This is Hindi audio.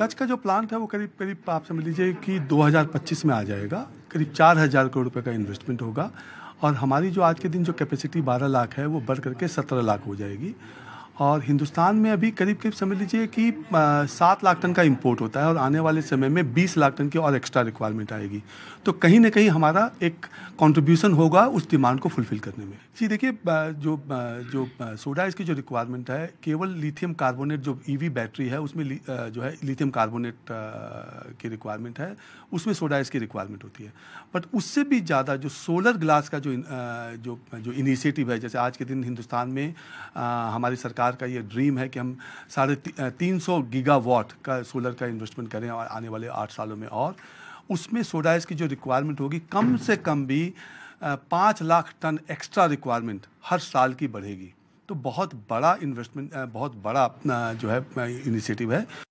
कच्छ का जो प्लांट है वो करीब करीब आप समझ लीजिए कि 2025 में आ जाएगा करीब 4000 करोड़ रुपए का इन्वेस्टमेंट होगा और हमारी जो आज के दिन जो कैपेसिटी 12 लाख है वो बढ़ करके 17 लाख हो जाएगी और हिंदुस्तान में अभी करीब करीब समझ लीजिए कि सात लाख टन का इम्पोर्ट होता है और आने वाले समय में बीस लाख टन की और एक्स्ट्रा रिक्वायरमेंट आएगी तो कहीं ना कहीं हमारा एक कंट्रीब्यूशन होगा उस डिमांड को फुलफिल करने में जी देखिए जो जो सोडा इसकी जो रिक्वायरमेंट है केवल लिथियम कार्बोनेट जो ईवी बैटरी है उसमें जो है लिथियम कार्बोनेट की रिक्वायरमेंट है उसमें सोडा इसकी रिक्वायरमेंट होती है बट उससे भी ज़्यादा जो सोलर ग्लास का जो जो जो इनिशिएटिव है जैसे आज के दिन हिंदुस्तान में हमारी सरकार सरकार का ये ड्रीम है कि हम साढ़े तीन सौ गीगा वॉट का सोलर का इन्वेस्टमेंट करें आने वाले आठ सालों में और उसमें सोडाइस की जो रिक्वायरमेंट होगी कम से कम भी पाँच लाख टन एक्स्ट्रा रिक्वायरमेंट हर साल की बढ़ेगी तो बहुत बड़ा इन्वेस्टमेंट बहुत बड़ा जो है इनिशिएटिव है